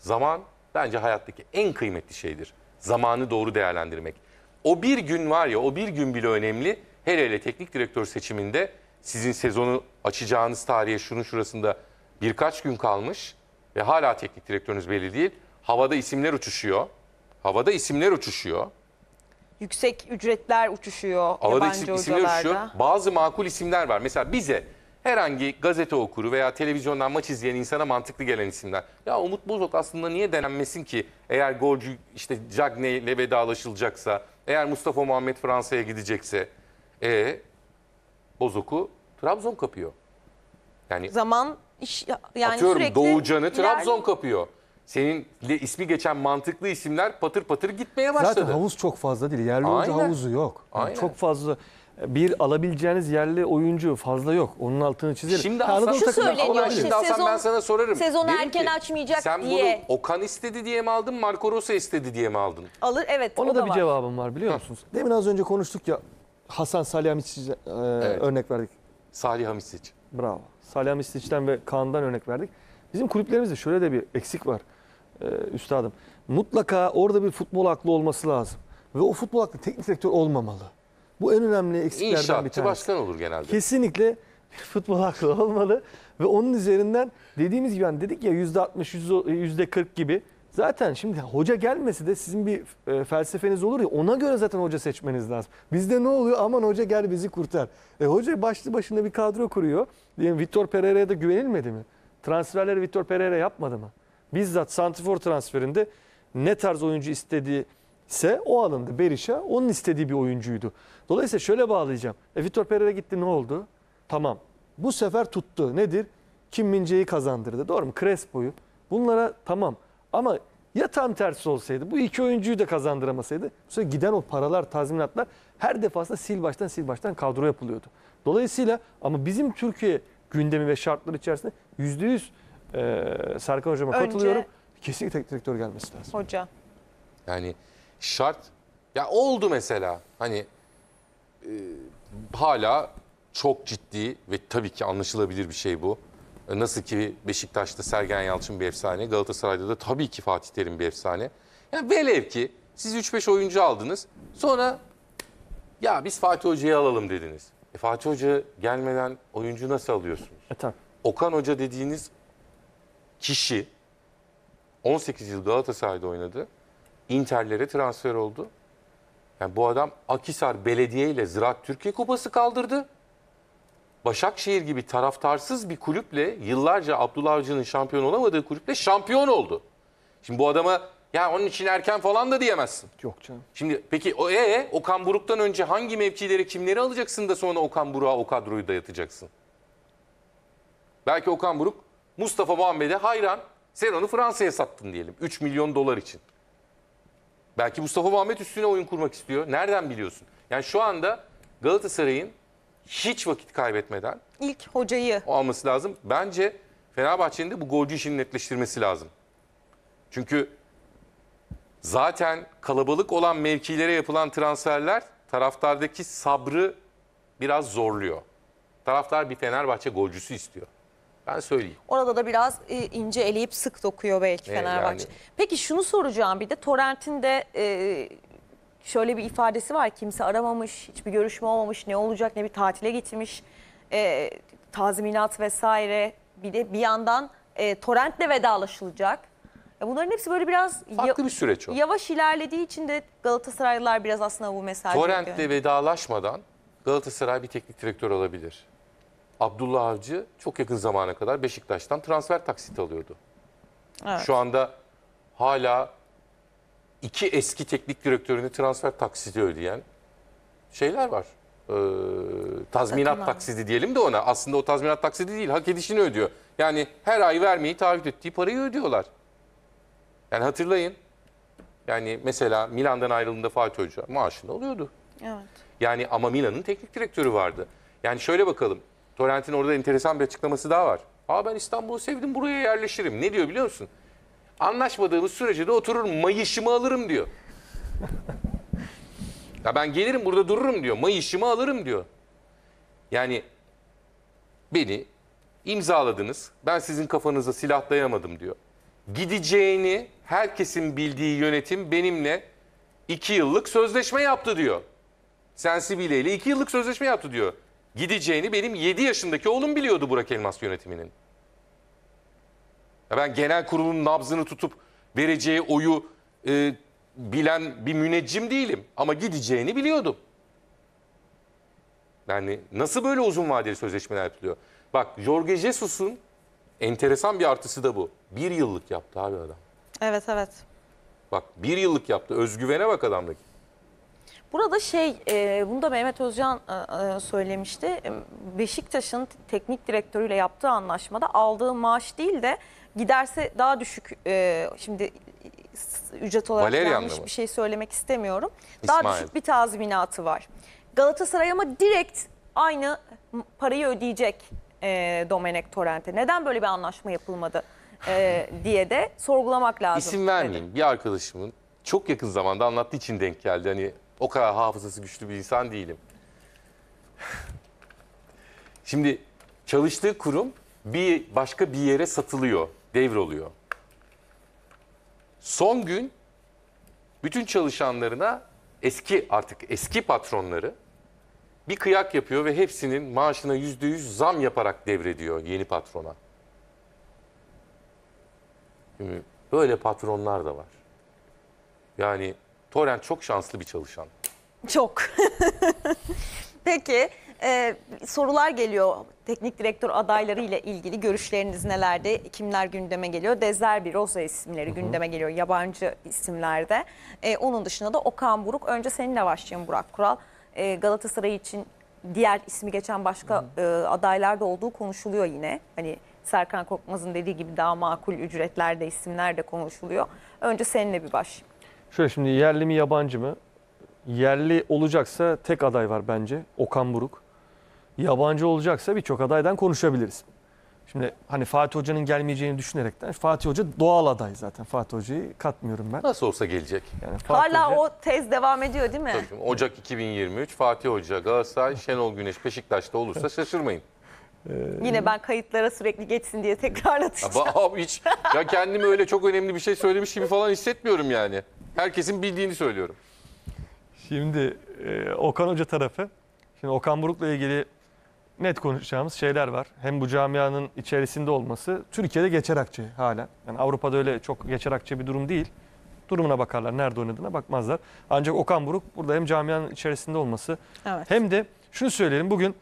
Zaman bence hayattaki en kıymetli şeydir. Zamanı doğru değerlendirmek. O bir gün var ya o bir gün bile önemli. Hele hele teknik direktör seçiminde sizin sezonu açacağınız tarihe şunun şurasında birkaç gün kalmış ve hala teknik direktörünüz belli değil. Havada isimler uçuşuyor. Havada isimler uçuşuyor. Yüksek ücretler uçuşuyor Havada yabancı isim, isimler uçuşuyor. Bazı makul isimler var. Mesela bize herhangi gazete okuru veya televizyondan maç izleyen insana mantıklı gelen isimler. Ya Umut Bozok aslında niye denenmesin ki eğer golcü işte Cagney ile vedalaşılacaksa, eğer Mustafa Muhammed Fransa'ya gidecekse. E Bozok'u Trabzon kapıyor. Yani Zaman iş yani atıyorum sürekli Doğucan'ı Trabzon iler... kapıyor. Senin ismi geçen mantıklı isimler patır patır gitmeye başladı. Zaten havuz çok fazla değil. Yerli oyuncu havuzu yok. Yani Aynen. Çok fazla bir alabileceğiniz yerli oyuncu fazla yok. Onun altını çizelim. Şimdi Hasan, Anadolu şu söyleniyor Ama şimdi Hasan sezon- ben sana sorarım. sezonu Derim erken açmayacak sen diye." bunu Okan istedi diye mi aldın, Marco Rose istedi diye mi aldın? Alır evet Ona da, da bir var. cevabım var biliyor musunuz? Demin az önce konuştuk ya Hasan Salihamidzic'e e, örnek verdik. Salih Bravo. Salihamidzic'ten ve Kaan'dan örnek verdik. Bizim kulüplerimizde şöyle de bir eksik var e, üstadım. Mutlaka orada bir futbol aklı olması lazım. Ve o futbol aklı teknik direktör olmamalı. Bu en önemli eksiklerden İnşaatçı bir tanesi. başkan olur genelde. Kesinlikle futbol aklı olmalı ve onun üzerinden dediğimiz gibi yani dedik ya %60 %40 gibi Zaten şimdi hoca gelmesi de sizin bir e, felsefeniz olur ya ona göre zaten hoca seçmeniz lazım. Bizde ne oluyor? Aman hoca gel bizi kurtar. E, hoca başlı başına bir kadro kuruyor. Diyelim Vitor Pereira'ya da güvenilmedi mi? Transferleri Vitor Pereira yapmadı mı? Bizzat Santifor transferinde ne tarz oyuncu istediği ise o alındı Berisha. Onun istediği bir oyuncuydu. Dolayısıyla şöyle bağlayacağım. E, Vitor Pereira gitti ne oldu? Tamam. Bu sefer tuttu. Nedir? Kim Mince'yi kazandırdı. Doğru mu? Crespo'yu. Bunlara tamam. Ama ya tam tersi olsaydı bu iki oyuncuyu da kazandıramasaydı bu giden o paralar, tazminatlar her defasında sil baştan sil baştan kadro yapılıyordu. Dolayısıyla ama bizim Türkiye gündemi ve şartları içerisinde yüzde yüz e, Serkan Hocam'a Önce- katılıyorum. Kesinlikle teknik direktör gelmesi lazım. Hoca. Yani şart. Ya oldu mesela hani e, hala çok ciddi ve tabii ki anlaşılabilir bir şey bu. E, nasıl ki Beşiktaş'ta Sergen Yalçın bir efsane, Galatasaray'da da tabii ki Fatih Terim bir efsane. Yani velev ki siz 3-5 oyuncu aldınız. Sonra ya biz Fatih Hoca'yı alalım dediniz. E, Fatih Hoca gelmeden oyuncu nasıl alıyorsunuz? E, Okan Hoca dediğiniz kişi 18 yıl Galatasaray'da oynadı. Interlere transfer oldu. Yani bu adam Akisar Belediye ile Ziraat Türkiye Kupası kaldırdı. Başakşehir gibi taraftarsız bir kulüple yıllarca Abdullah Avcı'nın şampiyon olamadığı kulüple şampiyon oldu. Şimdi bu adama ya onun için erken falan da diyemezsin. Yok canım. Şimdi peki o e, e Okan Buruk'tan önce hangi mevkileri kimleri alacaksın da sonra Okan Buruk'a o kadroyu dayatacaksın? Belki Okan Buruk Mustafa Muhammed'e hayran sen onu Fransa'ya sattın diyelim 3 milyon dolar için. Belki Mustafa Muhammed üstüne oyun kurmak istiyor. Nereden biliyorsun? Yani şu anda Galatasaray'ın hiç vakit kaybetmeden ilk hocayı alması lazım. Bence Fenerbahçe'nin de bu golcü işini netleştirmesi lazım. Çünkü zaten kalabalık olan mevkilere yapılan transferler taraftardaki sabrı biraz zorluyor. Taraftar bir Fenerbahçe golcüsü istiyor. Ben söyleyeyim. Orada da biraz e, ince eleyip sık dokuyor belki e, Fenerbahçe. Yani... Peki şunu soracağım bir de Torrent'in de e, şöyle bir ifadesi var. Kimse aramamış, hiçbir görüşme olmamış, ne olacak ne bir tatile gitmiş, tazminat vesaire. Bir de bir yandan e, Torrent'le vedalaşılacak. Bunların hepsi böyle biraz farklı bir süreç o. Yavaş ilerlediği için de Galatasaraylılar biraz aslında bu mesajı Torrent'le vedalaşmadan Galatasaray bir teknik direktör olabilir. Abdullah Avcı çok yakın zamana kadar Beşiktaş'tan transfer taksit alıyordu. Evet. Şu anda hala iki eski teknik direktörünü transfer taksiti ödeyen şeyler var. Ee, tazminat Takım taksidi diyelim de ona. Aslında o tazminat taksidi değil, hak edişini ödüyor. Yani her ay vermeyi taahhüt ettiği parayı ödüyorlar. Yani hatırlayın. Yani mesela Milan'dan ayrıldığında Fatih Hoca maaşını alıyordu. Evet. Yani ama Milan'ın teknik direktörü vardı. Yani şöyle bakalım. Torrent'in orada enteresan bir açıklaması daha var. Aa ben İstanbul'u sevdim buraya yerleşirim. Ne diyor biliyor musun? Anlaşmadığımız sürece de oturur mayışımı alırım diyor. ya ben gelirim burada dururum diyor. Mayışımı alırım diyor. Yani beni imzaladınız. Ben sizin kafanıza silah dayamadım diyor. Gideceğini herkesin bildiği yönetim benimle iki yıllık sözleşme yaptı diyor. Sensibile ile iki yıllık sözleşme yaptı diyor gideceğini benim 7 yaşındaki oğlum biliyordu Burak Elmas yönetiminin. Ya ben genel kurulun nabzını tutup vereceği oyu e, bilen bir müneccim değilim ama gideceğini biliyordum. Yani nasıl böyle uzun vadeli sözleşmeler yapılıyor? Bak Jorge Jesus'un enteresan bir artısı da bu. Bir yıllık yaptı abi adam. Evet evet. Bak bir yıllık yaptı. Özgüvene bak adamdaki. Burada şey, e, bunu da Mehmet Özcan e, e söylemişti. E, Beşiktaş'ın teknik direktörüyle yaptığı anlaşmada aldığı maaş değil de giderse daha düşük, e, şimdi ücret olarak Valerian yanlış bir şey söylemek istemiyorum. İsmail. Daha düşük bir tazminatı var. Galatasaray ama direkt aynı parayı ödeyecek e, Domenek Torrent'e. Neden böyle bir anlaşma yapılmadı e, diye de sorgulamak lazım. İsim vermeyeyim. Bir arkadaşımın çok yakın zamanda anlattığı için denk geldi. Hani o kadar hafızası güçlü bir insan değilim. Şimdi çalıştığı kurum bir başka bir yere satılıyor, devroluyor. Son gün bütün çalışanlarına eski artık eski patronları bir kıyak yapıyor ve hepsinin maaşına yüzde yüz zam yaparak devrediyor yeni patrona. böyle patronlar da var. Yani Torrent çok şanslı bir çalışan. Çok. Peki e, sorular geliyor teknik direktör adayları ile ilgili görüşleriniz nelerdi? Kimler gündeme geliyor? bir, Rosa isimleri gündeme geliyor yabancı isimlerde. E, onun dışında da Okan Buruk. Önce seninle başlayayım Burak Kural. E, Galatasaray için diğer ismi geçen başka e, adaylar da olduğu konuşuluyor yine. Hani Serkan Korkmaz'ın dediği gibi daha makul ücretlerde isimler de konuşuluyor. Önce seninle bir başlayayım. Şöyle şimdi yerli mi yabancı mı? Yerli olacaksa tek aday var bence Okan Buruk. Yabancı olacaksa birçok adaydan konuşabiliriz. Şimdi hani Fatih Hoca'nın gelmeyeceğini düşünerekten Fatih Hoca doğal aday zaten. Fatih Hoca'yı katmıyorum ben. Nasıl olsa gelecek. Yani Hala Hoca... o tez devam ediyor değil mi? Tabii Ocak 2023 Fatih Hoca Galatasaray Şenol Güneş Beşiktaş'ta olursa şaşırmayın. Ee... Yine ben kayıtlara sürekli geçsin diye tekrarlatacağım. Abi hiç ya kendimi öyle çok önemli bir şey söylemiş gibi falan hissetmiyorum yani. Herkesin bildiğini söylüyorum. Şimdi e, Okan Hoca tarafı. Şimdi Okan Buruk'la ilgili net konuşacağımız şeyler var. Hem bu camianın içerisinde olması Türkiye'de geçer akçe hala. Yani Avrupa'da öyle çok geçer akçe bir durum değil. Durumuna bakarlar. Nerede oynadığına bakmazlar. Ancak Okan Buruk burada hem camianın içerisinde olması Evet. hem de şunu söyleyelim bugün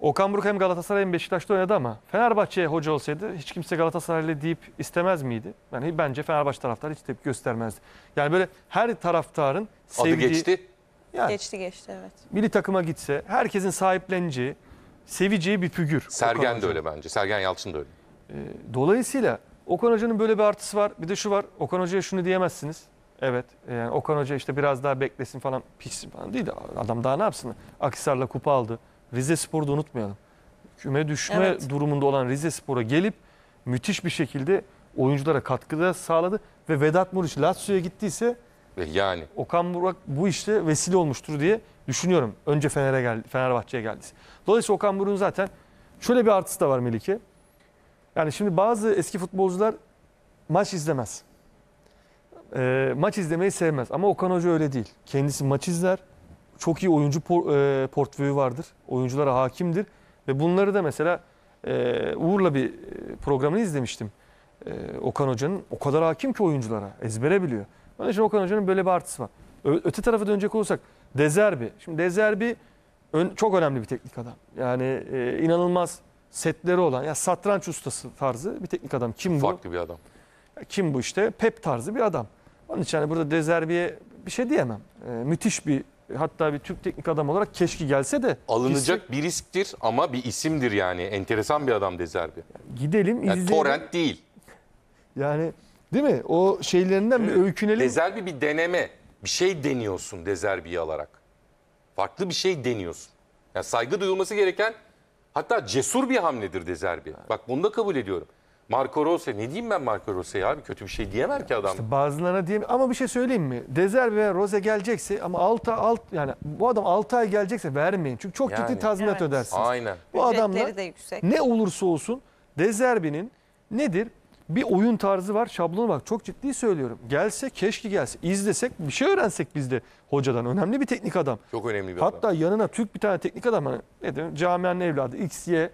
Okan Buruk hem Galatasaray hem Beşiktaş'ta oynadı ama Fenerbahçe'ye hoca olsaydı hiç kimse Galatasaraylı deyip istemez miydi? Yani bence Fenerbahçe taraftarı hiç tepki göstermezdi. Yani böyle her taraftarın sevdiği... Adı geçti. Yani, geçti geçti evet. Milli takıma gitse herkesin sahipleneceği, seveceği bir figür. Sergen de öyle bence. Sergen Yalçın da öyle. E, dolayısıyla Okan Hoca'nın böyle bir artısı var. Bir de şu var. Okan Hoca'ya şunu diyemezsiniz. Evet. E, yani Okan Hoca işte biraz daha beklesin falan. Pişsin falan değil de adam daha ne yapsın? Akisar'la kupa aldı. Rize Spor'u da unutmayalım. Küme düşme evet. durumunda olan Rize Spor'a gelip müthiş bir şekilde oyunculara katkıda sağladı. Ve Vedat Muriç Lazio'ya gittiyse yani Okan Burak bu işte vesile olmuştur diye düşünüyorum. Önce Fener'e geldi, Fenerbahçe'ye geldi. Dolayısıyla Okan Buruk'un zaten şöyle bir artısı da var Melike. Yani şimdi bazı eski futbolcular maç izlemez. E, maç izlemeyi sevmez ama Okan Hoca öyle değil. Kendisi maç izler çok iyi oyuncu por, e, portföyü vardır. Oyunculara hakimdir. Ve bunları da mesela e, Uğur'la bir e, programını izlemiştim. E, Okan Hoca'nın o kadar hakim ki oyunculara. Ezbere biliyor. Onun için Okan Hoca'nın böyle bir artısı var. Ö, öte tarafa dönecek olursak Dezerbi. Şimdi Dezerbi ön, çok önemli bir teknik adam. Yani e, inanılmaz setleri olan, ya yani satranç ustası tarzı bir teknik adam. Kim bu? Farklı bir adam. Kim bu işte? Pep tarzı bir adam. Onun için hani burada Dezerbi'ye bir şey diyemem. E, müthiş bir Hatta bir Türk teknik adam olarak keşke gelse de. Alınacak gitsin. bir risktir ama bir isimdir yani. Enteresan bir adam Dezerbi. Gidelim yani izleyelim. Torrent değil. Yani değil mi? O şeylerinden bir öykünelim. Dezerbi bir deneme. Bir şey deniyorsun Dezerbi'yi alarak. Farklı bir şey deniyorsun. Yani saygı duyulması gereken hatta cesur bir hamledir Dezerbi. Bak bunu da kabul ediyorum. Marco Rose ne diyeyim ben Marco Rose'ye abi kötü bir şey diyemem ki adam. İşte bazılarına diyeyim ama bir şey söyleyeyim mi? Dezer ve Rose gelecekse ama 6 alt yani bu adam 6 ay gelecekse vermeyin. Çünkü çok Yani. ciddi tazminat Evet. ödersiniz. Aynen. Bu Ücretleri adamla de yüksek. ne olursa olsun Dezerbi'nin nedir? Bir oyun tarzı var, şablonu bak Çok ciddi söylüyorum. Gelse, keşke gelse. izlesek, bir şey öğrensek biz de hocadan. Önemli bir teknik adam. Çok önemli bir adam. Hatta yanına Türk bir tane teknik adam hani ne diyorum? Camianın evladı X, Y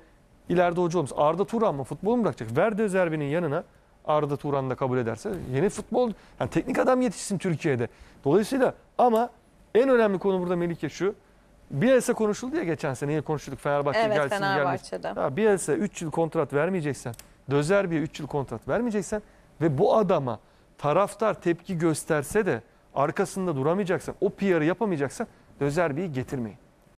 ileride hocamız Arda Turan mı futbolu mu bırakacak? Verdi Zerbe'nin yanına Arda Turan'ı da kabul ederse yeni futbol yani teknik adam yetişsin Türkiye'de. Dolayısıyla ama en önemli konu burada Melike şu. Bielsa konuşuldu ya geçen sene yine konuştuk Fenerbahçe evet, gelsin Fenerbahçe'de. gelmesin. Ya Bielsa 3 yıl kontrat vermeyeceksen, Dözerbi'ye 3 yıl kontrat vermeyeceksen ve bu adama taraftar tepki gösterse de arkasında duramayacaksan, o PR'ı yapamayacaksan Dözerbi'yi getirmeyin.